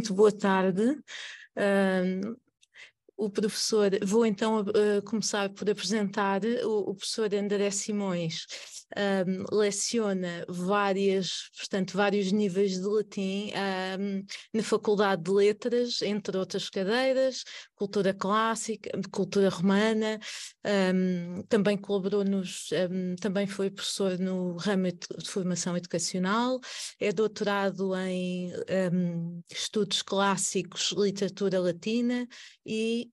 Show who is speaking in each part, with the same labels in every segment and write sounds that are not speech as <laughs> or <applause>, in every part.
Speaker 1: muito boa tarde. o professor, vou então uh, começar por apresentar o, o professor André Simões um, leciona várias, portanto, vários níveis de latim um, na Faculdade de Letras, entre outras cadeiras, cultura clássica, cultura romana, um, também colaborou nos, também foi professor no ramo de formação educacional, é doutorado em estudos clássicos, literatura latina e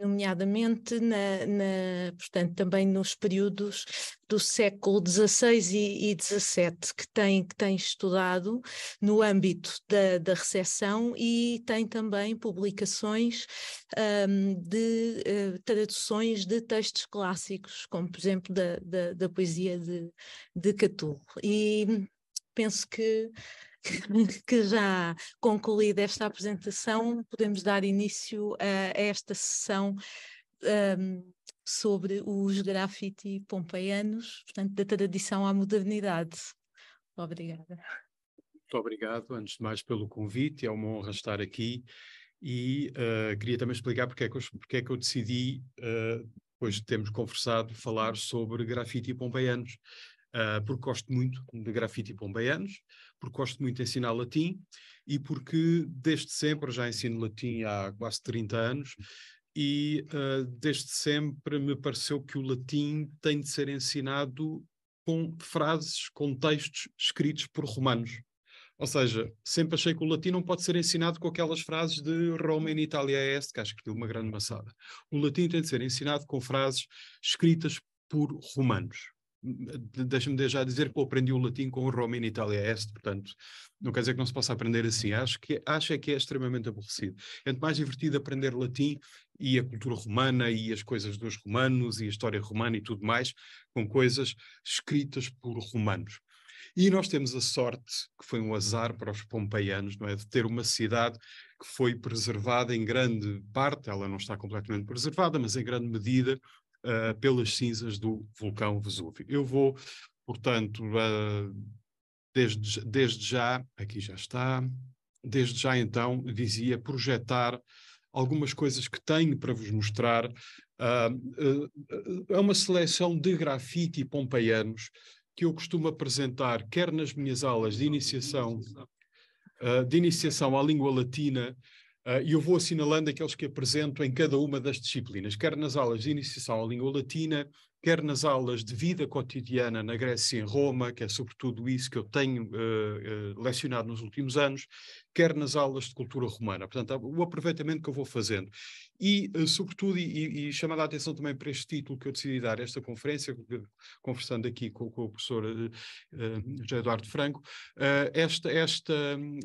Speaker 1: nomeadamente na, na, portanto, também nos períodos do século XVI e, XVII, que tem, que tem estudado no âmbito da, da recepção e tem também publicações um, de uh, traduções de textos clássicos, como por exemplo da, da, da poesia de, de Catulo. E penso que, <laughs> que já concluída esta apresentação, podemos dar início a, a esta sessão um, sobre os grafite pompeianos, portanto, da tradição à modernidade. Obrigada.
Speaker 2: Muito obrigado, antes de mais, pelo convite. É uma honra estar aqui e uh, queria também explicar porque é que eu, porque é que eu decidi, uh, depois de termos conversado, falar sobre grafite pompeianos. Uh, porque gosto muito de grafite pombeianos, porque gosto muito de ensinar latim e porque desde sempre, já ensino latim há quase 30 anos, e uh, desde sempre me pareceu que o latim tem de ser ensinado com frases, com textos escritos por romanos. Ou seja, sempre achei que o latim não pode ser ensinado com aquelas frases de Roma in Italia Est, que acho que deu uma grande maçada. O latim tem de ser ensinado com frases escritas por romanos deixa-me já dizer que eu aprendi o latim com o Roma em Itália Este portanto, não quer dizer que não se possa aprender assim. Acho que, acho é que é extremamente aborrecido. É mais divertido aprender latim e a cultura romana e as coisas dos romanos e a história romana e tudo mais, com coisas escritas por romanos. E nós temos a sorte, que foi um azar para os pompeianos, não é? De ter uma cidade que foi preservada em grande parte, ela não está completamente preservada, mas em grande medida, eh, pelas cinzas do vulcão Vesúvio. Eu vou, portanto, uh, desde, desde já, aqui já está, desde já então, dizia, projetar algumas coisas que tenho para vos mostrar. Ah, eh, é uma seleção de grafite pompeianos que eu costumo apresentar, quer nas minhas aulas de iniciação, ah, de iniciação à língua latina, ah, e eu vou assinalando aqueles que apresento em cada uma das disciplinas, quer nas aulas de iniciação à língua latina, quer nas aulas de vida cotidiana na Grécia e em Roma, que é sobretudo isso que eu tenho uh, uh, lecionado nos últimos anos, quer nas aulas de cultura romana. Portanto, o aproveitamento que eu vou fazendo. E, uh, sobretudo, e, e chamar a atenção também para este título que eu decidi dar a esta conferência, conversando aqui com, com o professor José Eduardo Franco, esta, esta,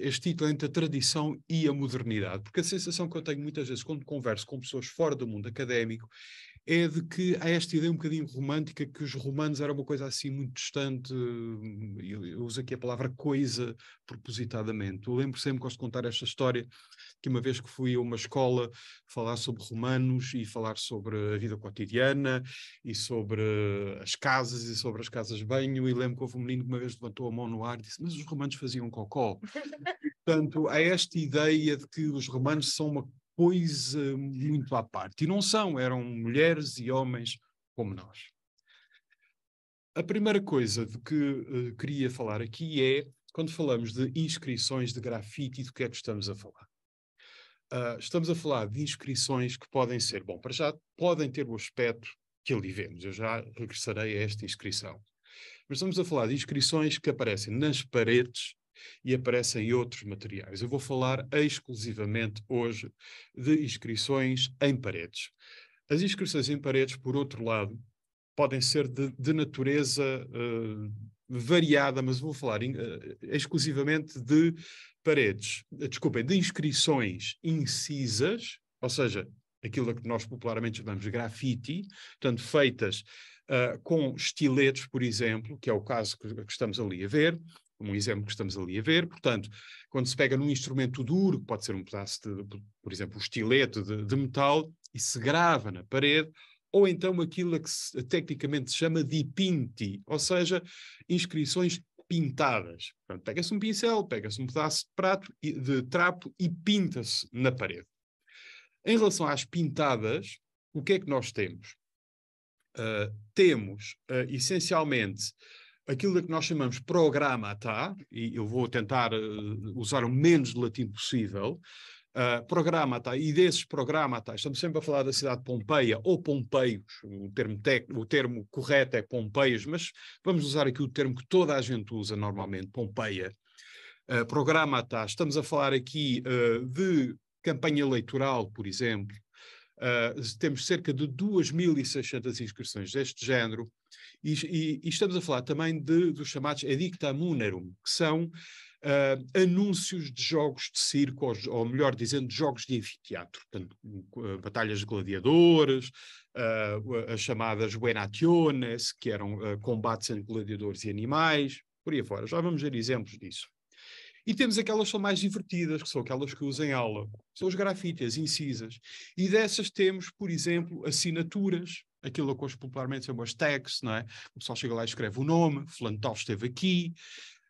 Speaker 2: este título entre a tradição e a modernidade. Porque a sensação que eu tenho muitas vezes quando converso com pessoas fora do mundo académico é de que há esta ideia um bocadinho romântica que os romanos era uma coisa assim muito distante, hum, eu, eu uso aqui a palavra coisa propositadamente. Eu lembro sempre, gosto de contar esta história, que uma vez que fui a uma escola falar sobre romanos e falar sobre a vida cotidiana e sobre as casas e sobre as casas de banho, e lembro que houve um menino que uma vez levantou a mão no ar e disse, mas os romanos faziam cocó.
Speaker 1: <laughs>
Speaker 2: Portanto, há esta ideia de que os romanos são uma coisa eh, muito à parte. E não são, eram mulheres e homens como nós. A primeira coisa de que uh, queria falar aqui é quando falamos de inscrições de grafite e do que é que estamos a falar. Uh, estamos a falar de inscrições que podem ser, bom, para já podem ter o aspecto que ali vemos, eu já regressarei a esta inscrição. Mas estamos a falar de inscrições que aparecem nas paredes e aparecem outros materiais. Eu vou falar exclusivamente hoje de inscrições em paredes. As inscrições em paredes, por outro lado, podem ser de, de natureza uh, variada, mas vou falar in, uh, exclusivamente de paredes, desculpem, de inscrições incisas, ou seja, aquilo que nós popularmente chamamos de grafite, portanto, feitas uh, com estiletes, por exemplo, que é o caso que, que estamos ali a ver, um exemplo que estamos ali a ver. Portanto, quando se pega num instrumento duro, que pode ser um pedaço de, por exemplo, um estilete de, de metal, e se grava na parede, ou então aquilo que se, tecnicamente se chama de pinti, ou seja, inscrições pintadas. pega-se um pincel, pega-se um pedaço de, prato, de trapo e pinta-se na parede. Em relação às pintadas, o que é que nós temos? Uh, temos, uh, essencialmente, aquilo que nós chamamos programata, tá, e eu vou tentar uh, usar o menos latim possível, uh, ah, programata, tá, e desses programata, tá, estamos sempre a falar da cidade de Pompeia, ou Pompeios, o termo, o termo correto é Pompeias, mas vamos usar aqui o termo que toda a gente usa normalmente, Pompeia. Uh, ah, programata, estamos a falar aqui uh, de campanha eleitoral, por exemplo, Uh, temos cerca de 2.600 inscrições deste género, e, e, e estamos a falar também de, dos chamados edicta munerum, que são uh, anúncios de jogos de circo, ou, ou, melhor dizendo, jogos de anfiteatro. Portanto, ah, batalhas de gladiadores, uh, as chamadas buenationes, que eram uh, combates entre gladiadores e animais, por aí fora Já vamos ver exemplos disso. E temos aquelas que são mais divertidas, que são aquelas que usam aula. São os grafites, incisas. E dessas temos, por exemplo, assinaturas, aquilo que hoje popularmente são as tags, não é? O pessoal chega lá e escreve o nome, Flantal esteve aqui,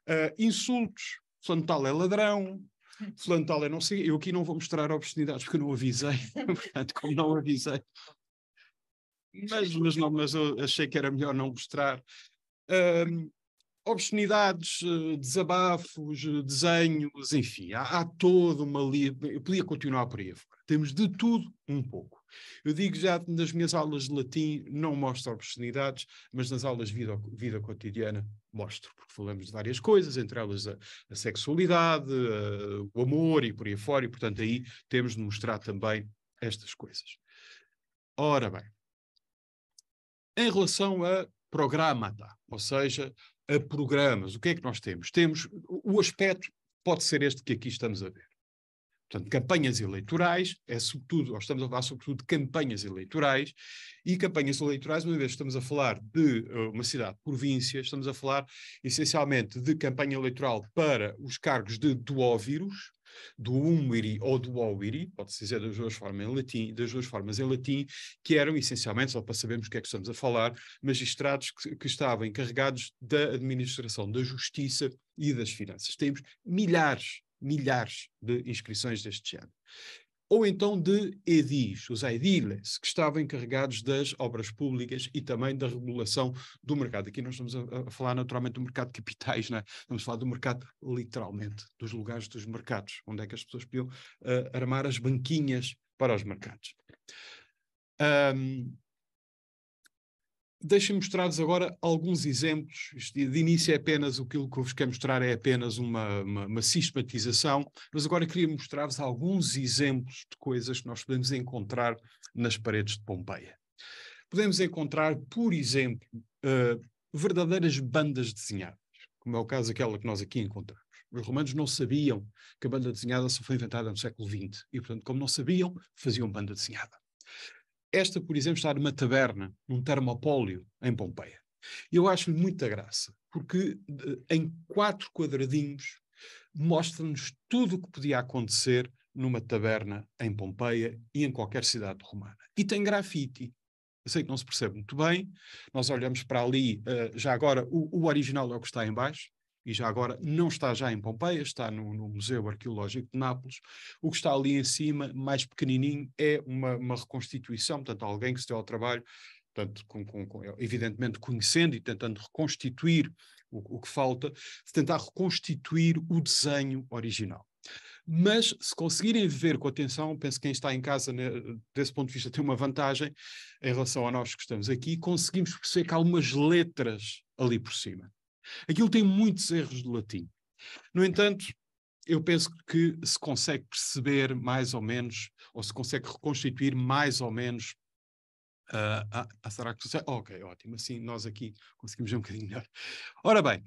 Speaker 2: uh, insultos, Flantal é ladrão, <laughs> Flantal é não sei, eu aqui não vou mostrar oportunidades porque não avisei, <laughs> portanto, como não avisei, mas, é mas, não, mas eu achei que era melhor não mostrar. Um, ah, obscenidades, ah, desabafos, desenhos, enfim, há, há toda uma. Li... Eu podia continuar por aí temos de tudo um pouco. Eu digo já nas minhas aulas de latim não mostro obscenidades, mas nas aulas de vida, vida cotidiana mostro, porque falamos de várias coisas, entre elas a, a sexualidade, a, o amor e por aí fora, e portanto aí temos de mostrar também estas coisas. Ora bem, em relação a programata, ou seja, a programas, o que é que nós temos? Temos o aspecto, pode ser este que aqui estamos a ver. Portanto, campanhas eleitorais, é sobretudo, ou estamos a falar sobretudo de campanhas eleitorais, e campanhas eleitorais, uma vez que estamos a falar de uh, uma cidade província, estamos a falar essencialmente de campanha eleitoral para os cargos de duovirus do umiri ou do auiri, pode-se dizer das duas, formas em latim, das duas formas em latim, que eram essencialmente, só para sabermos o que é que estamos a falar, magistrados que, que estavam encarregados da administração da justiça e das finanças. Temos milhares milhares de inscrições deste género. Ou então de edis, os ediles, que estavam encarregados das obras públicas e também da regulação do mercado. Aqui nós estamos a, falar naturalmente do mercado de capitais, não é? estamos a falar do mercado literalmente, dos lugares dos mercados, onde é que as pessoas podiam uh, armar as banquinhas para os mercados. Um, Deixem-me mostrar-vos agora alguns exemplos. De início é apenas aquilo que eu vos quero mostrar é apenas uma, uma, uma sistematização, mas agora queria mostrar-vos alguns exemplos de coisas que nós podemos encontrar nas paredes de Pompeia. Podemos encontrar, por exemplo, uh, verdadeiras bandas desenhadas, como é o caso daquela que nós aqui encontramos. Os romanos não sabiam que a banda desenhada só foi inventada no século XX, e portanto, como não sabiam, faziam banda desenhada. Esta, por exemplo, está numa taberna, num termopólio, em Pompeia. Eu acho-lhe muita graça, porque em quatro quadradinhos mostra-nos tudo o que podia acontecer numa taberna em Pompeia e em qualquer cidade romana. E tem grafite. Eu sei que não se percebe muito bem, nós olhamos para ali, uh, já agora, o, o original é o que está em baixo, e já agora não está já em Pompeia, está no, no, Museu Arqueológico de Nápoles. O que está ali em cima, mais pequenininho, é uma, uma reconstituição, portanto, alguém que se deu ao trabalho, portanto, com, com, com, evidentemente conhecendo e tentando reconstituir o, o que falta, tentar reconstituir o desenho original. Mas se conseguirem ver com atenção, penso que quem está em casa, né, desse ponto de vista, tem uma vantagem em relação a nós que estamos aqui, conseguimos perceber que há umas letras ali por cima. Aquilo tem muitos erros de latim. No entanto, eu penso que se consegue perceber mais ou menos, ou se consegue reconstituir mais ou menos uh, a, a Saracto. Ok, ótimo, assim nós aqui conseguimos ver um bocadinho melhor. Ora bem,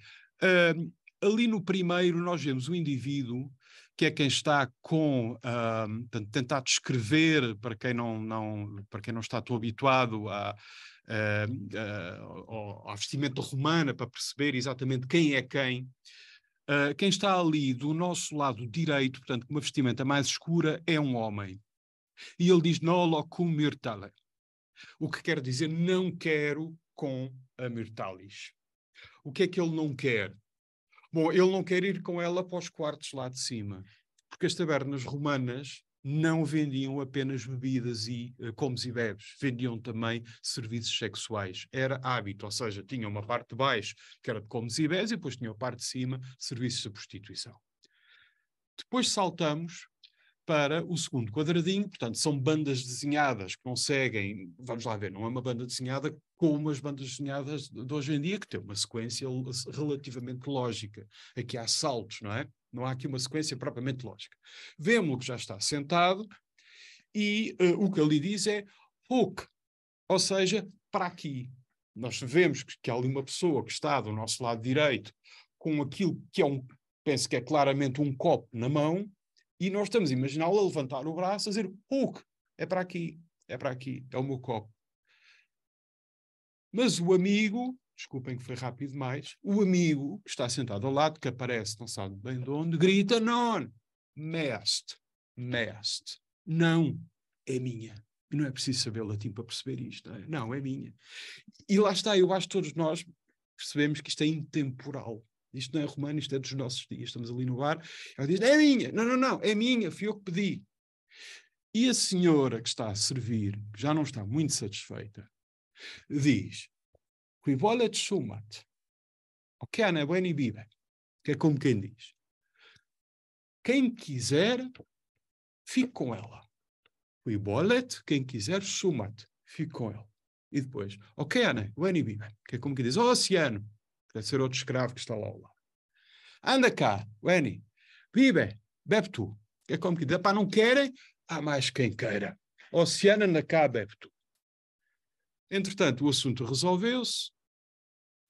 Speaker 2: uh, ali no primeiro nós vemos o um indivíduo que é quem está com uh, tentar descrever para quem não, não para quem não está tão habituado a uh, uhum. à ah, ah, vestimenta romana para perceber exatamente quem é quem. Uh, quem está ali do nosso lado direito, portanto, com uma vestimenta mais escura, é um homem. E ele diz: Nolo locum mirtale. O que quer dizer não quero com a mirtalis. O que é que ele não quer? Bom, ele não quer ir com ela para os quartos lá de cima. Porque as tabernas romanas não vendiam apenas bebidas e uh, comes e bebes, vendiam também serviços sexuais. Era hábito, ou seja, tinha uma parte de baixo que era de comes e bebes e depois tinha a parte de cima, serviços de prostituição. Depois saltamos para o segundo quadradinho, portanto, são bandas desenhadas que conseguem, vamos lá ver, não é uma banda desenhada que como as bandas desenhadas de hoje em dia, que tem uma sequência relativamente lógica. Aqui há saltos, não é? Não há aqui uma sequência propriamente lógica. Vemo-lo que já está sentado e uh, o que ele diz é hook, ou seja, para aqui. Nós vemos que, que há ali uma pessoa que está do nosso lado direito com aquilo que é um, penso que é claramente um copo na mão, e nós estamos a imaginá-lo a levantar o braço, a dizer hook, é para aqui, é para aqui, é o meu copo. Mas o amigo, desculpem que foi rápido demais, o amigo que está sentado ao lado, que aparece, não sabe bem de onde, grita: Non, mest, mest. Não, é minha. E não é preciso saber latim para perceber isto. Não é? não, é minha. E lá está, eu acho que todos nós percebemos que isto é intemporal. Isto não é romano, isto é dos nossos dias. Estamos ali no bar, ela diz: é minha. Não, não, não, é minha, fui eu que pedi. E a senhora que está a servir, que já não está muito satisfeita, diz qui volet sumat, o que ana vive, que é como quem diz, quem quiser, fique com ela. Qui volet, quem quiser, sumat, fique com ela. E depois, o que ana vive, que é como quem diz, oh, oceano, deve ser outro escravo que está lá ao lado. Anda cá, Weni, vive, bebe tu. Que é como que diz, pá, não querem? Há mais quem queira. Oceano, anda cá, bebe tu. Entretanto, o assunto resolveu-se,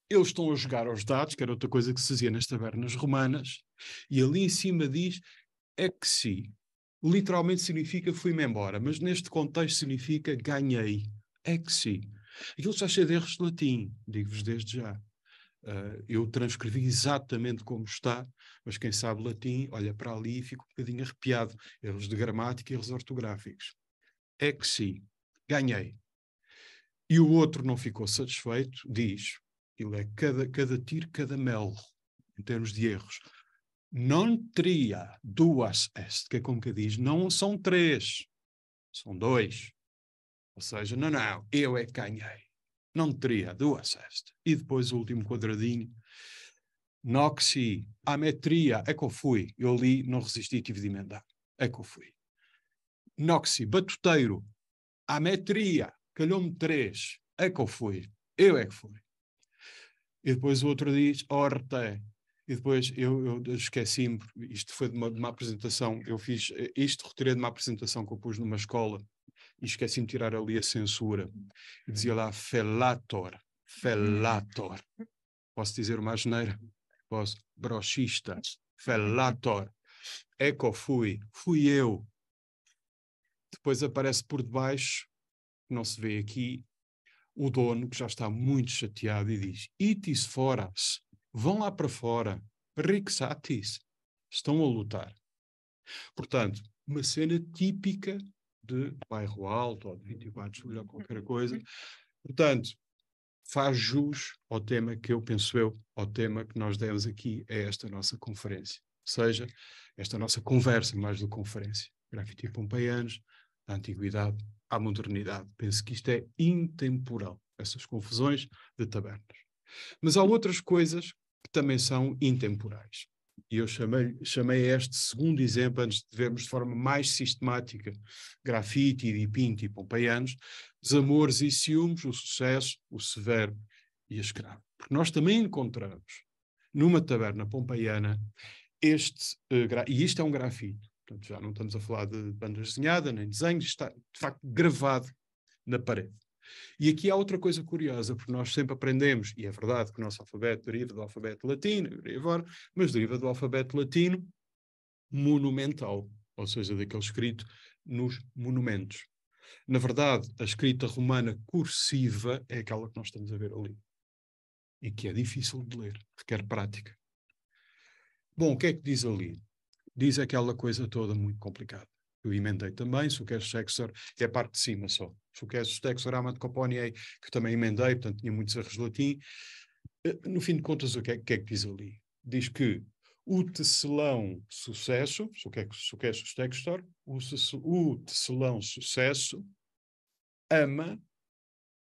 Speaker 2: eles estão a jogar aos dados, que era outra coisa que se fazia nas tabernas romanas, e ali em cima diz é exi. Literalmente significa fui-me embora, mas neste contexto significa ganhei. É exi. Aquilo está cheio de erros de latim, digo-vos desde já. Uh, eu transcrevi exatamente como está, mas quem sabe latim olha para ali e fica um bocadinho arrepiado. Erros de gramática e erros ortográficos. É exi. Ganhei. E o outro não ficou satisfeito, diz: ele é cada, cada tiro, cada mel, em termos de erros. Não teria duas est, que é como que diz, não são três, são dois. Ou seja, não, não, eu é que ganhei. Não teria duas est. E depois o último quadradinho. Noxi, ametria, é que eu fui. Eu li, não resisti, tive de emendar. É que eu fui. Noxi, batuteiro, ametria, calhou-me três. É que eu fui. Eu é que fui. E depois o outro diz, horta. Oh, e depois eu, eu esqueci-me, isto foi de uma, de uma, apresentação, eu fiz, isto retirei de uma apresentação que eu pus numa escola e esqueci-me de tirar ali a censura. E dizia lá, felator, felator. Posso dizer uma geneira? Posso. Brochista, felator. É eu fui, fui eu. Depois aparece por debaixo não se vê aqui, o dono que já está muito chateado e diz: Itis foras, vão lá para fora, rixatis, estão a lutar. Portanto, uma cena típica de bairro alto ou de 24 de julho ou qualquer coisa. Portanto, faz jus ao tema que eu penso eu, ao tema que nós demos aqui a esta nossa conferência. Ou seja, esta nossa conversa, mais do conferência. Graffiti Pompeianos da antiguidade à modernidade. Penso que isto é intemporal, essas confusões de tabernas. Mas há outras coisas que também são intemporais. E eu chamei, chamei este segundo exemplo, antes de vermos de forma mais sistemática, grafite, Pinto e Pompeianos, tipo desamores e ciúmes, o sucesso, o severo e a escrava. Porque nós também encontramos, numa taberna pompeiana, este, eh, e isto é um grafite, Portanto, já não estamos a falar de banda desenhada, nem desenhos, está de facto gravado na parede. E aqui há outra coisa curiosa, porque nós sempre aprendemos, e é verdade que o nosso alfabeto deriva do alfabeto latino, mas deriva do alfabeto latino monumental, ou seja, daquele escrito nos monumentos. Na verdade, a escrita romana cursiva é aquela que nós estamos a ver ali e que é difícil de ler, requer prática. Bom, o que é que diz ali? diz aquela coisa toda muito complicada. Eu emendei também, se o é Texer, que é a é parte de cima só. Se o queres Texer, Amad Coponier, que é é também emendei, portanto tinha muitos erros de latim. Eh, no fim de contas, o que é, que é que, diz ali? Diz que o tecelão sucesso, se o que é que Texer, o, tecelão sucesso ama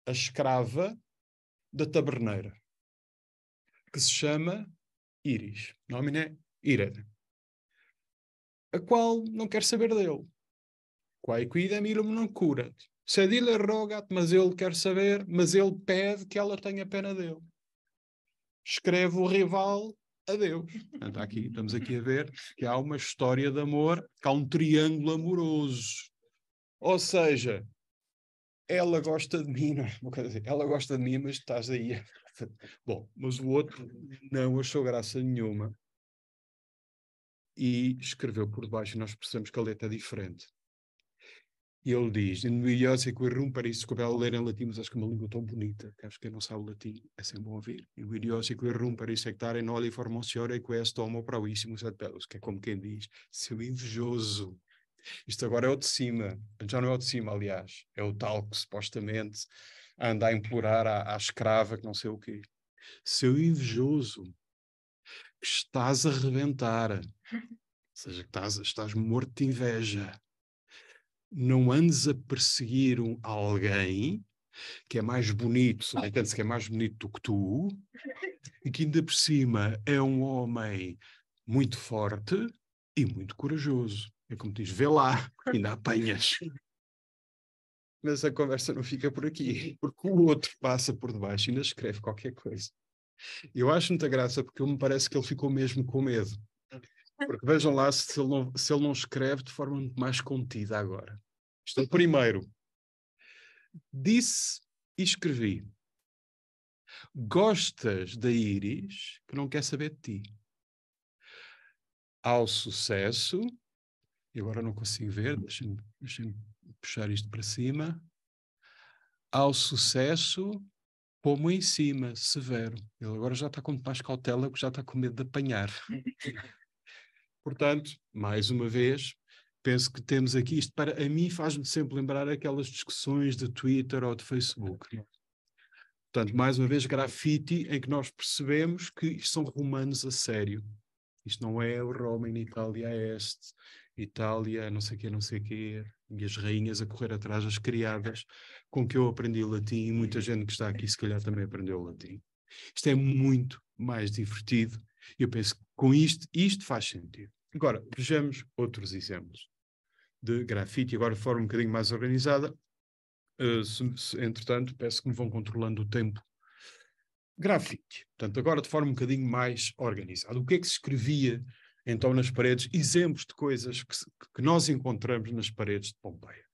Speaker 2: a escrava da taberneira, que se chama Iris. Nome é Irene a qual não quer saber dele. Quae quidem ilum non curat. Sed ille rogat, mas ele quer saber, mas ele pede que ela tenha pena dele. Escreve o rival a Deus. Portanto, aqui, estamos aqui a ver que há uma história de amor, que há um triângulo amoroso. Ou seja, ela gosta de mim, não é? Dizer, assim, ela gosta de mim, mas estás aí. <laughs> Bom, mas o outro não achou graça nenhuma e escreveu por baixo, nós percebemos que a letra é diferente. E ele diz: In miliosa que rum paris scobel ler em latim, mas acho que é uma língua tão bonita, que acho que não sabe latim, é sempre bom ouvir. In miliosa que rum paris sectare noli formossiore que est homo pravissimus ad bellos, que é como quem diz, seu invejoso. Isto agora é o de cima, já não é o de cima, aliás, é o tal que supostamente anda a implorar à, à escrava que não sei o quê. Seu invejoso, que estás a reventar ou seja, estás, estás morto de inveja. Não andes a perseguir um, alguém que é mais bonito, entende-se que é mais bonito do que tu, e que ainda por cima é um homem muito forte e muito corajoso. É como diz, vê lá, ainda apanhas. Mas a conversa não fica por aqui, porque o outro passa por debaixo e ainda escreve qualquer coisa. Eu acho muita graça porque me parece que ele ficou mesmo com medo. Porque vejam lá se ele, não, se ele não escreve de forma muito mais contida agora. Isto é primeiro. Disse e escrevi. Gostas da Iris que não quer saber de ti. Ao sucesso, e agora não consigo ver, deixem-me deixem puxar isto para cima. Ao sucesso, pomo em cima, severo. Ele agora já está com mais cautela, porque já está com medo de apanhar. Portanto, mais uma vez, penso que temos aqui isto para a mim faz-me sempre lembrar aquelas discussões de Twitter ou de Facebook. Portanto, mais uma vez, grafite em que nós percebemos que isto são romanos a sério. Isto não é o Roma em Itália é Este, Itália, não sei o quê, não sei o quê, e as rainhas a correr atrás das criadas, com que eu aprendi latim e muita gente que está aqui se calhar também aprendeu latim. Isto é muito mais divertido. Eu penso que com isto, isto faz sentido. Agora, vejamos outros exemplos de grafite, agora de forma um bocadinho mais organizada. Uh, se, se, entretanto, peço que me vão controlando o tempo. Grafite. Portanto, agora de forma um bocadinho mais organizada. O que é que se escrevia então nas paredes, exemplos de coisas que, que nós encontramos nas paredes de Pompeia.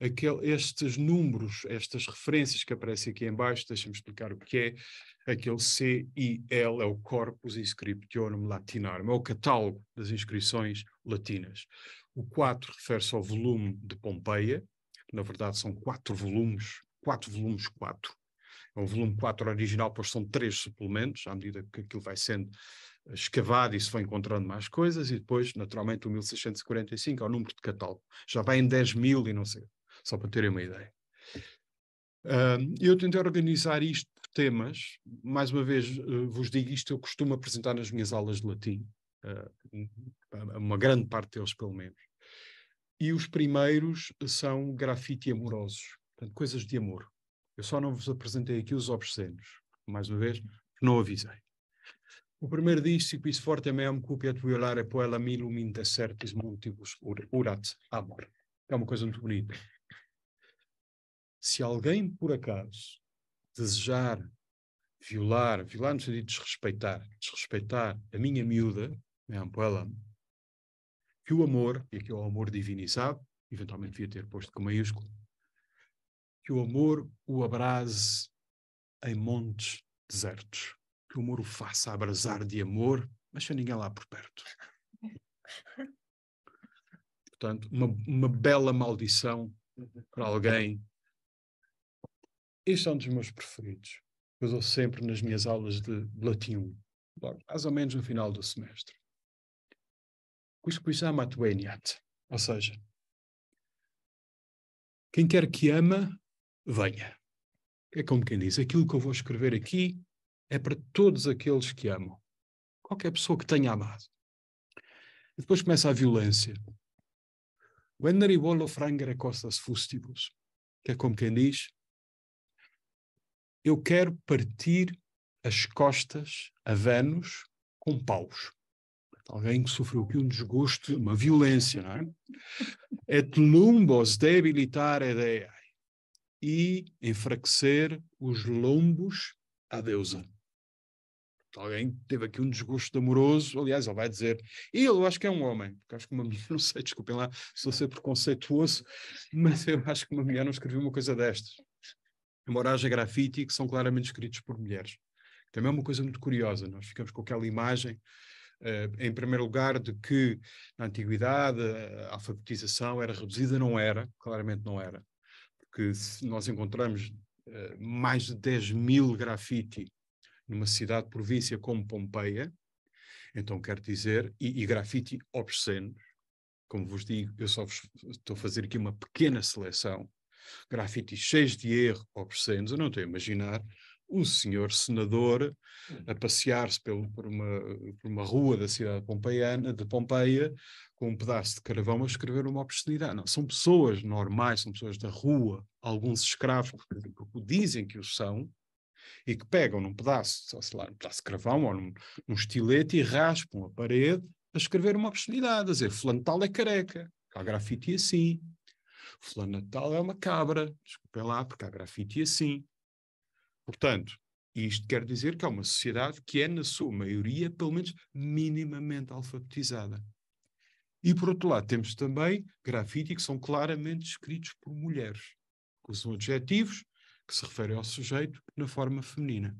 Speaker 2: Aquele, estes números, estas referências que aparecem aqui embaixo, deixa-me explicar o que é. Aquele CIL é o Corpus Inscriptionum Latinarum, é o catálogo das inscrições latinas. O 4 refere-se ao volume de Pompeia, na verdade são quatro volumes, quatro volumes, quatro. É o volume 4 original, pois são três suplementos, à medida que aquilo vai sendo escavado e se foi encontrando mais coisas, e depois, naturalmente, o 1645 é o número de catálogo. Já vai em 10 mil e não sei, só para terem uma ideia. Uh, eu tentei organizar isto por temas. Mais uma vez, uh, vos digo isto, eu costumo apresentar nas minhas aulas de latim, uh, uma grande parte deles, pelo menos. E os primeiros são grafite amorosos, portanto, coisas de amor. Eu só não vos apresentei aqui os obscenos, mais uma vez, não avisei. O primer dissi quis forte cupiat é violare é poela milum in desertis multibus urat amor. É uma coisa muito bonita. Se alguém, por acaso, desejar violar, violar no sentido de desrespeitar, desrespeitar a minha miúda, Poela, que o amor, e aqui é o amor divinizado, eventualmente devia ter posto com maiúsculo, que o amor o abrase em montes desertos que o amor o faça abrasar de amor, mas sem ninguém lá por perto. Portanto, uma, uma bela maldição para alguém. Este é um dos meus preferidos. Eu dou sempre nas minhas aulas de latim mais ou menos no final do semestre. Quisquisamat veniat. Ou seja, quem quer que ama, venha. É como quem diz: aquilo que eu vou escrever aqui é para todos aqueles que amam. Qualquer pessoa que tenha amado. E depois começa a violência. Venere frangere costas fustibus. Que é como quem diz: Eu quero partir as costas a Vênus com paus. Alguém que sofreu aqui um desgosto, uma violência, não é? Et é lumbos debilitare deae. E enfraquecer os lombos à deusa alguém teve aqui um desgosto amoroso, aliás, ele vai dizer, e ele eu acho que é um homem, porque acho que uma mulher, <laughs> não sei, desculpem lá se eu ser preconceituoso, mas eu acho que uma mulher não escreveu uma coisa destas. Moragem haja grafite que são claramente escritos por mulheres. Também é uma coisa muito curiosa, nós ficamos com aquela imagem, uh, em primeiro lugar, de que na antiguidade a alfabetização era reduzida, não era, claramente não era. Porque se nós encontramos uh, mais de 10 mil grafite numa cidade, província como Pompeia, então quero dizer, e, e grafite obscenos, como vos digo, eu só vos, estou a fazer aqui uma pequena seleção, grafites cheios de erro, obscenos, eu não estou a imaginar um senhor senador a passear-se por, por uma, rua da cidade pompeiana, de Pompeia com um pedaço de carvão a escrever uma obscenidade. Não, são pessoas normais, são pessoas da rua, alguns escravos, porque dizem que o são, e que pegam num pedaço, sei lá, num pedaço de cravão ou num, num estilete e raspam a parede a escrever uma obscenidade, a dizer flanatal é careca, há grafite assim, flanatal é uma cabra, desculpem lá, porque há grafite assim. Portanto, isto quer dizer que há uma sociedade que é, na sua maioria, pelo menos minimamente alfabetizada. E, por outro lado, temos também grafite que são claramente escritos por mulheres, que usam adjetivos que se refere ao sujeito na forma feminina.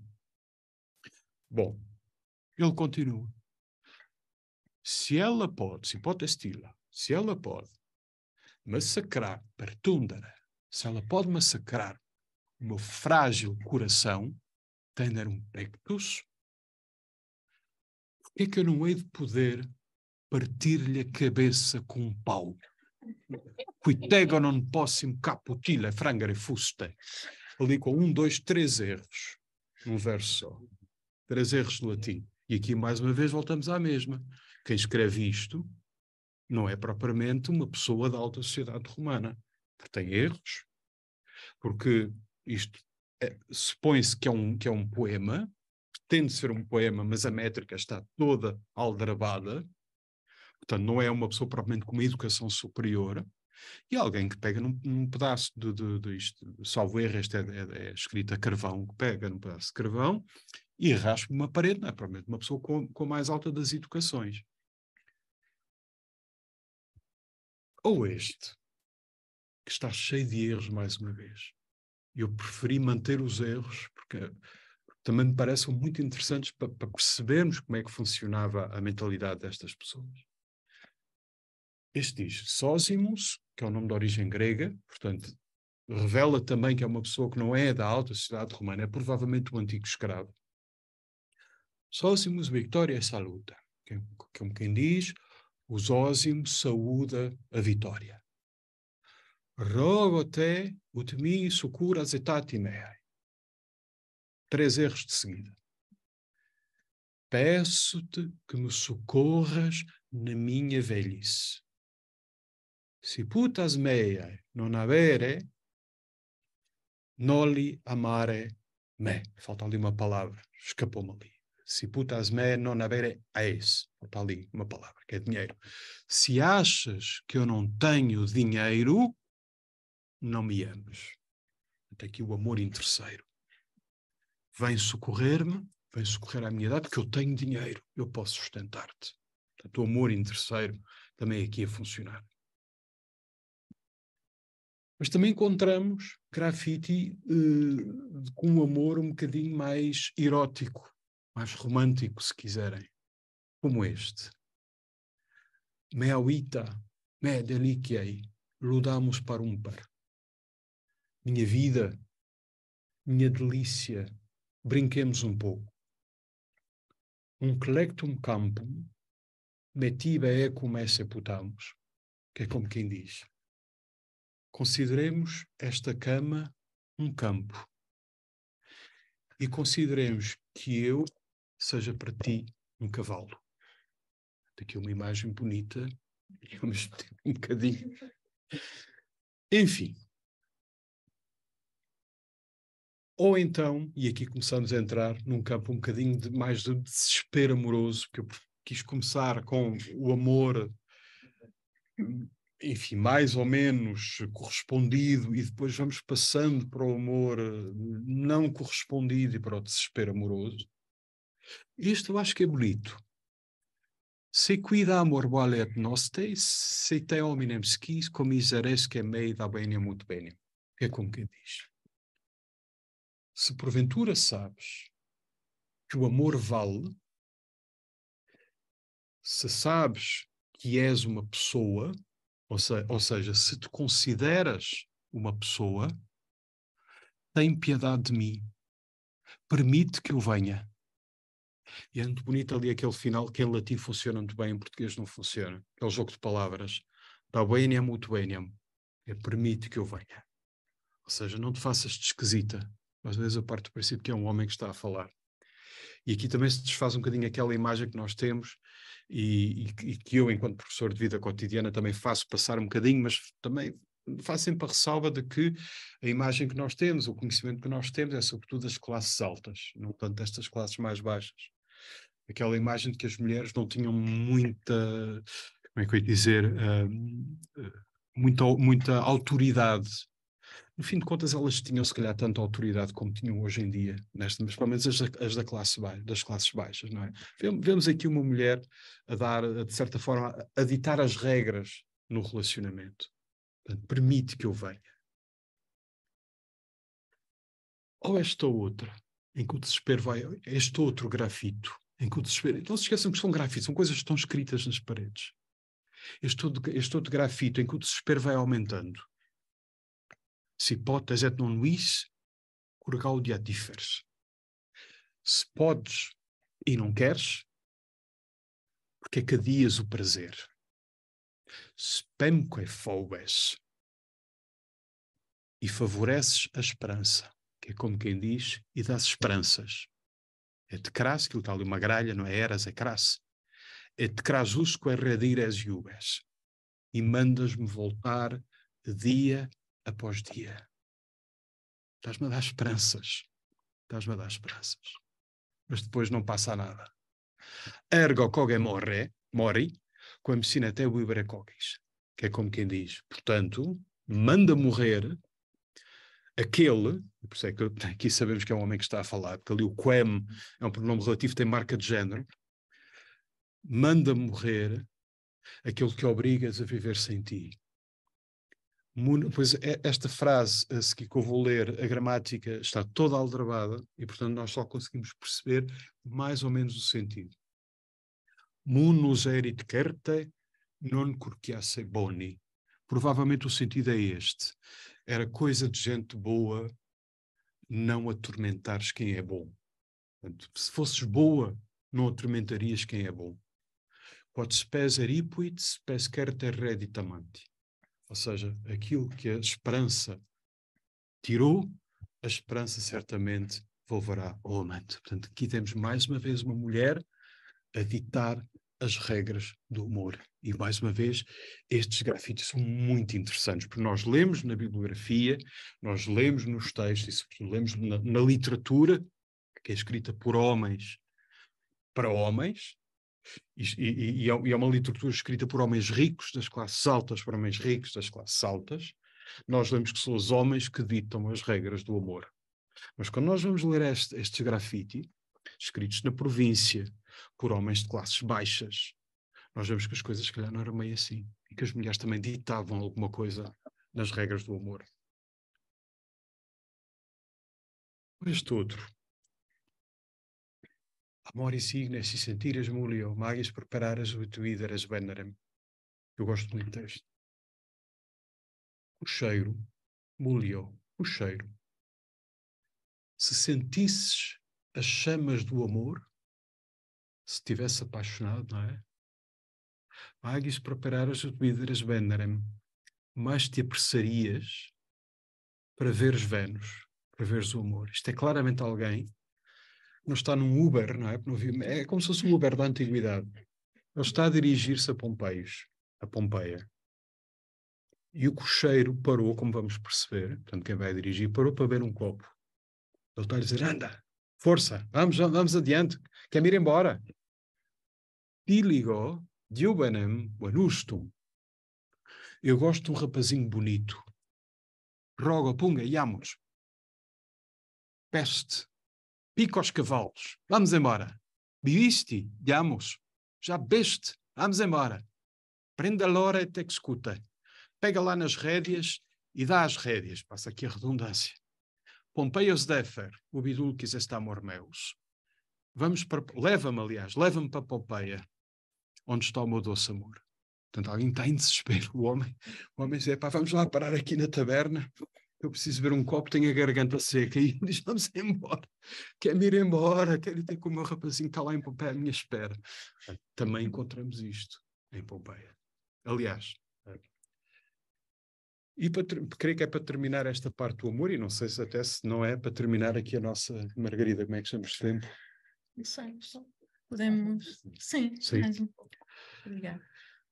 Speaker 2: Bom, ele continua. Se ela pode, se pode estila, se ela pode massacrar, pertúndara, se ela pode massacrar o meu frágil coração, tender um pectus, por é que eu não hei de poder partir-lhe a cabeça com um pau? Qui non possim caputile frangere fuste ali com um, dois, três erros, num verso só. Três erros no latim. E aqui, mais uma vez, voltamos à mesma. Quem escreve isto não é propriamente uma pessoa da alta sociedade romana, porque tem erros, porque isto é, supõe-se que, é um, que é um poema, pretende ser um poema, mas a métrica está toda aldrabada, portanto, não é uma pessoa propriamente com uma educação superior, e alguém que pega num, num pedaço de, de, de, isto, salvo erro, este é, é, é carvão, que pega num pedaço de carvão e raspa uma parede, não é? Provavelmente uma pessoa com, com a mais alta das educações. Ou este, que está cheio de erros mais uma vez. Eu preferi manter os erros, porque também me parecem muito interessantes para, para percebermos como é que funcionava a mentalidade destas pessoas. Este diz: Sósimos que é um nome de origem grega, portanto, revela também que é uma pessoa que não é da alta sociedade romana, é provavelmente um antigo escravo. Sósimos victoria é saluta, que, é, como quem diz, o ósimos saúda a vitória. Rogo te utmi succuras etatimei. Três erros de seguida. Peço-te que me socorras na minha velhice si putas meae non avere, noli amare me. Falta ali uma palavra, escapou-me ali. Se putas me non avere eis, falta ali uma palavra, que é dinheiro. Se achas que eu não tenho dinheiro, não me ames. Até aqui o amor terceiro. Vem socorrer-me, vem socorrer à minha idade, porque eu tenho dinheiro, eu posso sustentar-te. Portanto, o amor terceiro também é aqui a funcionar. Mas também encontramos graffiti eh, com um amor um bocadinho mais erótico, mais romântico, se quiserem, como este. Mea vita, me deliciei, ludamos para um par. Minha vida, minha delícia, brinquemos um pouco. Um clectum campum, metiva ecum e sepultamos, que é como quem diz, Consideremos esta cama um campo e consideremos que eu seja para ti um cavalo. Daqui uma imagem bonita e <laughs> um bocadinho. Enfim. Ou então, e aqui começamos a entrar num campo um bocadinho de, mais de desespero amoroso, porque eu quis começar com o amor enfim, mais ou menos correspondido, e depois vamos passando para o amor eh, não correspondido e para o desespero amoroso. Isto eu acho que é bonito. Se cuida amor vale a nostes, se te hominem skis, que é mei da bene muito bene. É como quem diz. Se porventura sabes que o amor vale, se sabes que és uma pessoa, ou, se, ou seja, se te consideras uma pessoa, tem piedade de mim, permite que eu venha. E é muito bonito ali aquele final que em latim funciona muito bem, em português não funciona. É o jogo de palavras. Da beniam ut beniam. É permite que eu venha. Ou seja, não te faças de esquisita. Às vezes eu parto do princípio que é um homem que está a falar. E aqui também se desfaz um bocadinho aquela imagem que nós temos e, e, que eu, enquanto professor de vida cotidiana, também faço passar um bocadinho, mas também faço sempre a ressalva de que a imagem que nós temos, o conhecimento que nós temos é sobretudo das classes altas, não tanto destas classes mais baixas. Aquela imagem de que as mulheres não tinham muita, como é que eu ia dizer, uh, muita, muita autoridade no fim de contas elas tinham se calhar tanta autoridade como tinham hoje em dia, nesta, mas pelo menos as da, as da classe baixa, das classes baixas, não é? Vemos aqui uma mulher a dar, de certa forma, a ditar as regras no relacionamento. Portanto, permite que eu venha. Ou esta outra, em que o desespero vai, este outro grafito, em que o desespero. Não se esqueçam que são grafitos, são coisas que estão escritas nas paredes. Este outro, este outro grafito em que o desespero vai aumentando Συμπότες έτνον vis, curgaudia differs. podes e não queres, porque é que adias o prazer. Spemque foves. E favoreces a esperança, que é como quem diz, e das esperanças. Et cras, que o tal uma gralha, não é eras, é cras. Et crasusque redires iubes. E mandas-me voltar dia após dia. Estás-me a dar esperanças. Estás-me a dar esperanças. Mas depois não passa nada. Ergo coge morre, mori, a até o vivere cogis. Que é como quem diz, portanto, manda morrer aquele, por isso é que aqui sabemos que é um homem que está a falar, porque ali o quem é um pronome relativo, tem marca de género, manda morrer aquele que obrigas a viver sem ti. Pois é, esta frase a seguir que eu vou ler, a gramática está toda aldrabada e, portanto, nós só conseguimos perceber mais ou menos o sentido. Munus erit certe, non curciasse boni. Provavelmente o sentido é este. Era coisa de gente boa não atormentares quem é bom. Portanto, se fosses boa, não atormentarias quem é bom. Quod spes eripuit, spes certe reditamante ou seja, aquilo que a esperança tirou, a esperança certamente volverá ao amante. Portanto, aqui temos mais uma vez uma mulher a ditar as regras do humor. E mais uma vez, estes grafites são muito interessantes, porque nós lemos na bibliografia, nós lemos nos textos, lemos na, na literatura, que é escrita por homens para homens, e, e, é, e, é uma literatura escrita por homens ricos, das classes altas, por homens ricos, das classes altas. Nós lemos que são os homens que ditam as regras do amor. Mas quando nós vamos ler este, estes grafite, escritos na província, por homens de classes baixas, nós vemos que as coisas, se calhar, não eram meio assim. E que as mulheres também ditavam alguma coisa nas regras do amor. este outro, Amor insignes se sentires mulio, magis preparares ideras venerem. Eu gosto muito deste. O cheiro, mulio, o cheiro. Se sentisses as chamas do amor, se tivesse apaixonado, não é? Magis preparares ideras venerem. Mais te apressarias para veres Vênus, para veres o amor. Isto é claramente alguém não está num Uber, não é? É como se fosse um Uber da antiguidade. Ele está a dirigir-se a Pompeios, a Pompeia. E o cocheiro parou, como vamos perceber, portanto, quem vai dirigir parou para beber um copo. Ele está a dizer: anda, força, vamos, vamos adiante, quer ir embora. Piligo diubanem vanustum. Eu gosto de um rapazinho bonito. Rogo punga, iamos. Peste pica aos cavalos, vamos embora. Biisti, diamos, já beste, vamos embora. Prenda a lora e te escuta. Pega lá nas rédeas e dá as rédeas, passa aqui a redundância. Pompeios defer, ubidulcis estamor meus. Vamos para, leva-me, aliás, leva-me para Pompeia, onde está o meu doce amor. Portanto, alguém está em desespero, o homem. O homem diz, pá, vamos lá parar aqui na taberna, eu preciso ver um copo, tenho a garganta seca. <laughs> E diz: Vamos embora, quero-me ir embora, quero ter com o meu rapazinho que está lá em Pompeia à minha espera. Também encontramos isto em Pompeia. Aliás, e para, creio que é para terminar esta parte do amor, e não sei se até se não é para terminar aqui a nossa Margarida, como é que estamos de tempo?
Speaker 1: Não sei, podemos. Sim, Sim. mais um pouco. Obrigada.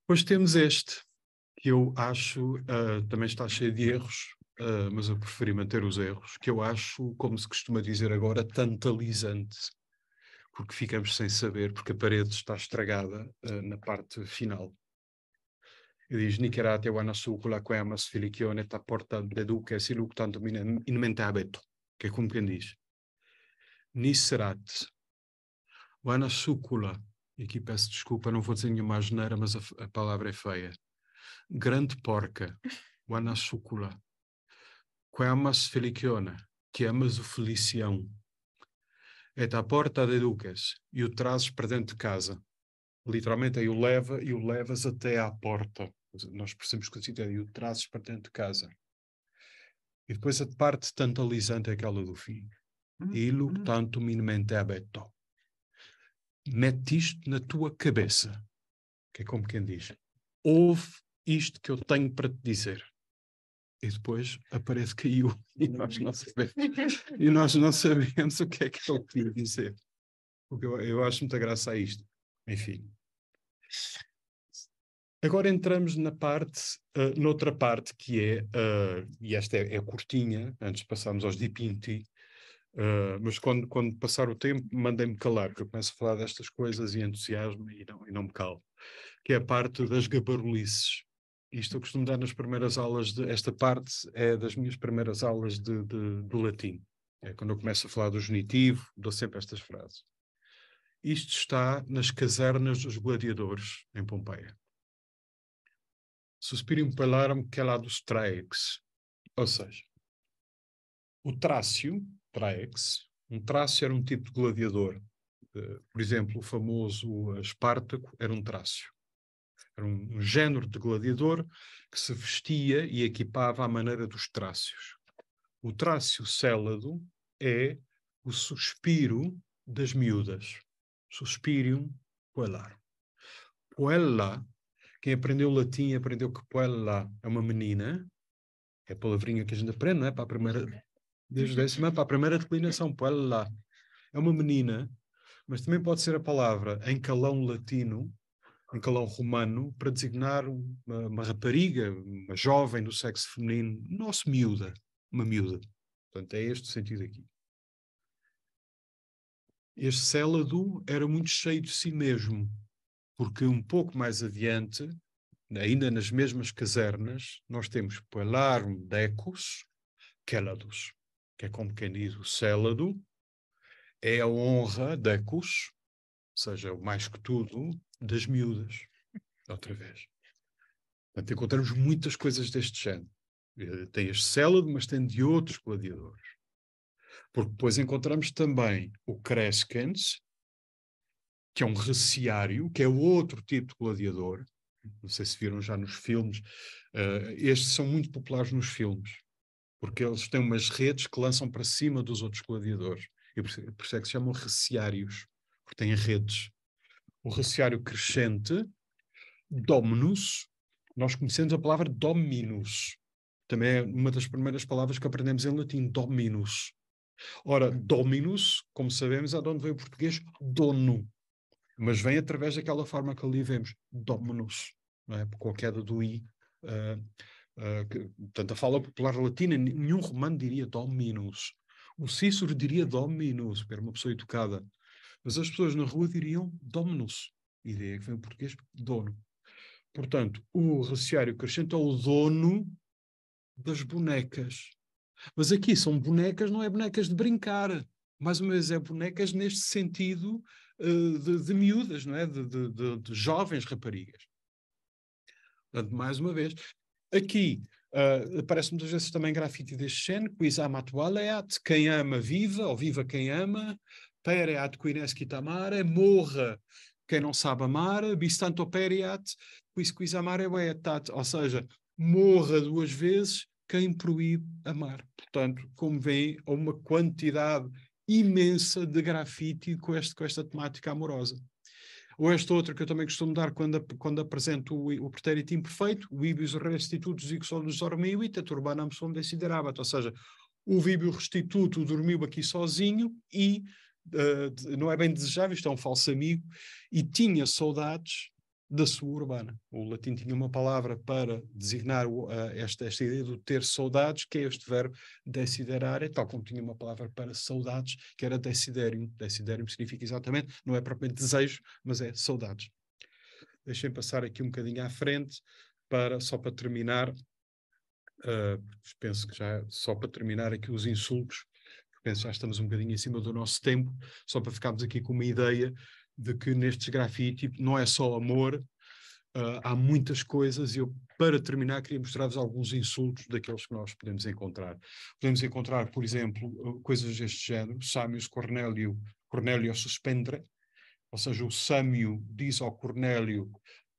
Speaker 2: Depois temos este, que eu acho uh, também está cheio de erros, ah, mas eu preferi manter os erros, que eu acho, como se costuma dizer agora, tantalizante, porque ficamos sem saber, porque a parede está estragada uh, na parte final. E diz, Nicarate wanasukula quemas filicione ta porta deduque e tantum in mente abeto, que é como quem diz. Nisserat, wanasukula, e aqui peço desculpa, não vou dizer nenhuma geneira, mas a, a palavra é feia. Grande porca, wanasukula amas feliciona, que amas o felicião. É da porta de duques, e o trazes para dentro de casa. Literalmente, aí o leva e o levas até à porta. Nós percebemos que o é, e o trazes para dentro de casa. E depois a parte tantalizante é aquela do fim. Hum, Ilu hum. tanto minamente abeto. Mete isto na tua cabeça. Que é como quem diz. Ouve isto que eu tenho para te dizer e depois aparece caiu <laughs> e nós não sabemos, <laughs> e nós não sabemos o que é que ele queria dizer. Porque eu, eu acho muita graça a isto. Enfim. Agora entramos na parte, uh, noutra parte que é, uh, e esta é, é, curtinha, antes passámos aos Dipinti, uh, eh, mas quando, quando passar o tempo, mandem-me calar, porque eu começo a falar destas coisas e entusiasmo e não, e não me calo, que é a parte das gabarulices isto eu costumo dar nas primeiras aulas, de, esta parte é das minhas primeiras aulas de, de, de latim. É quando eu começo a falar do genitivo, dou sempre estas frases. Isto está nas casernas dos gladiadores, em Pompeia. Suspirium pelaram que é lá dos traex. Ou seja, o trácio, traex, um trácio era um tipo de gladiador. Eh, por exemplo, o famoso eh, Espartaco era um trácio. Era um, um género de gladiador que se vestia e equipava à maneira dos trácios. O trácio célado é o suspiro das miúdas. Suspirium puellar. Puella, quem aprendeu latim aprendeu que puella é uma menina, é a palavrinha que a gente aprende, não é? Para a primeira, desde a décima, para a primeira declinação, puella. É uma menina, mas também pode ser a palavra em calão latino um calão romano para designar uma, uma, rapariga, uma jovem do sexo feminino, nosso miúda, uma miúda. Portanto, é este o sentido aqui. Este Célado era muito cheio de si mesmo, porque um pouco mais adiante, ainda nas mesmas casernas, nós temos Pelarum Decus Célados, que é como quem diz o Célado, é a honra Decus, ou seja, o mais que tudo, das miúdas, outra vez. Portanto, encontramos muitas coisas deste género. Eh, tem as células, mas tem de outros gladiadores. Porque depois encontramos também o Crescens, que é um reciário, que é outro tipo de gladiador. Não sei se viram já nos filmes. Uh, estes são muito populares nos filmes, porque eles têm umas redes que lançam para cima dos outros gladiadores. E por, isso é que se chamam reciários, porque têm redes o raciário crescente, dominus, nós conhecemos a palavra dominus. Também é uma das primeiras palavras que aprendemos em latim, dominus. Ora, dominus, como sabemos, é de onde vem o português dono, mas vem através daquela forma que ali vemos, dominus, não é? com a queda do i. Uh, uh, que, portanto, a fala popular latina, nenhum romano diria dominus. O Cícero diria dominus, era uma pessoa educada. Mas as pessoas na rua diriam dominus, ideia é que vem o português dono. Portanto, o receário crescente é o dono das bonecas. Mas aqui são bonecas, não é bonecas de brincar. Mais uma vez, é bonecas neste sentido uh, de, de, miúdas, não é? De, de, de, jovens raparigas. Portanto, mais uma vez. Aqui uh, aparece muitas vezes também grafite deste género, quem ama viva, ou viva quem ama, pereat qui nescit amare, morra quem não sabe amar, bis tanto pereat quis quis amare vetat, ou seja, morra duas vezes quem proíbe amar. Portanto, como vem, há uma quantidade imensa de grafite com, este, com esta temática amorosa. Ou esta outra que eu também costumo dar quando, quando apresento o, o pretérito imperfeito, o ibis restitutus dormiu e dormivit, et urbanam sum desiderabat, ou seja, o víbio restituto dormiu aqui sozinho e eh, não é bem desejável, isto é um falso amigo, e tinha saudades da sua urbana. O latim tinha uma palavra para designar uh, esta, esta ideia do ter saudades, que é este verbo desiderare, tal como tinha uma palavra para saudades, que era desiderium. Desiderium significa exatamente, não é propriamente desejo, mas é saudades. Deixem passar aqui um bocadinho à frente, para, só para terminar, uh, penso que já é só para terminar aqui os insultos penso já estamos um bocadinho acima do nosso tempo, só para ficarmos aqui com uma ideia de que nestes grafite tipo, não é só amor, uh, há muitas coisas e eu, para terminar, queria mostrar-vos alguns insultos daqueles que nós podemos encontrar. Podemos encontrar, por exemplo, ah, coisas deste género, Sámios Cornélio, Cornélio suspendre, ou seja, o Sâmio diz ao Cornélio,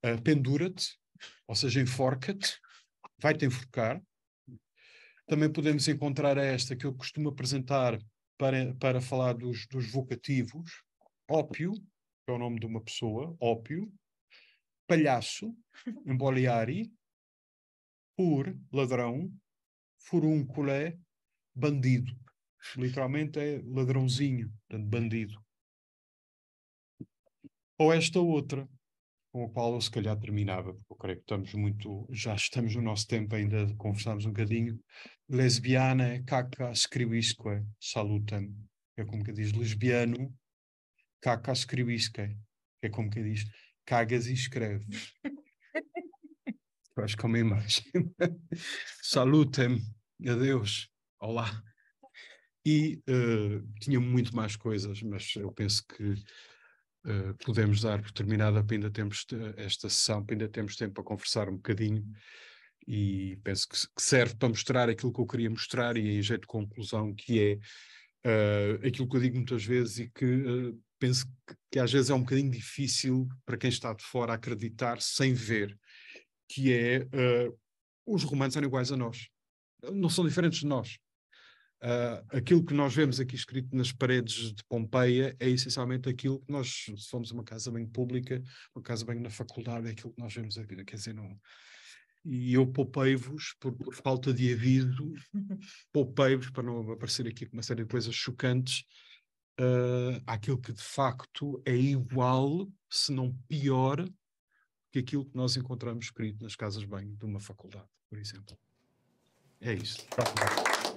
Speaker 2: uh, pendura-te, ou seja, enforca-te, vai-te enforcar, também podemos encontrar esta que eu costumo apresentar para, para falar dos, dos vocativos: ópio, que é o nome de uma pessoa, ópio, palhaço, <laughs> emboliari, pur, ladrão, furúnculé, bandido. Literalmente é ladrãozinho, bandido. Ou esta outra, com o Paulo se calhar terminava, porque eu creio que estamos muito, já estamos no nosso tempo ainda de conversarmos um bocadinho. Lesbiana, caca scrivisque, é salutam. É como que diz lesbiano, caca scrivisque. É, é como que diz cagas e escreves. acho que é uma imagem. <laughs> salutam. adeus, olá. E uh, tinha muito mais coisas, mas eu penso que uh, podemos dar por terminada, ainda temos eh, esta sessão, ainda temos tempo para conversar um bocadinho uhum. e penso que, que serve para mostrar aquilo que eu queria mostrar e em jeito é de conclusão que é uh, aquilo que eu digo muitas vezes e que uh, penso que, que, às vezes é um bocadinho difícil para quem está de fora acreditar sem ver, que é os romanos são iguais a nós, não são diferentes de nós Uh, aquilo que nós vemos aqui escrito nas paredes de Pompeia é essencialmente aquilo que nós, se formos uma casa bem pública, uma casa bem na faculdade, é aquilo que nós vemos aqui, quer dizer, não... E eu poupei-vos, por, por, falta de aviso, <laughs> poupei-vos para não aparecer aqui com uma série de coisas chocantes, uh, que de facto é igual, se não pior, que aquilo que nós encontramos escrito nas casas bem de uma faculdade, por exemplo. É isso. Tá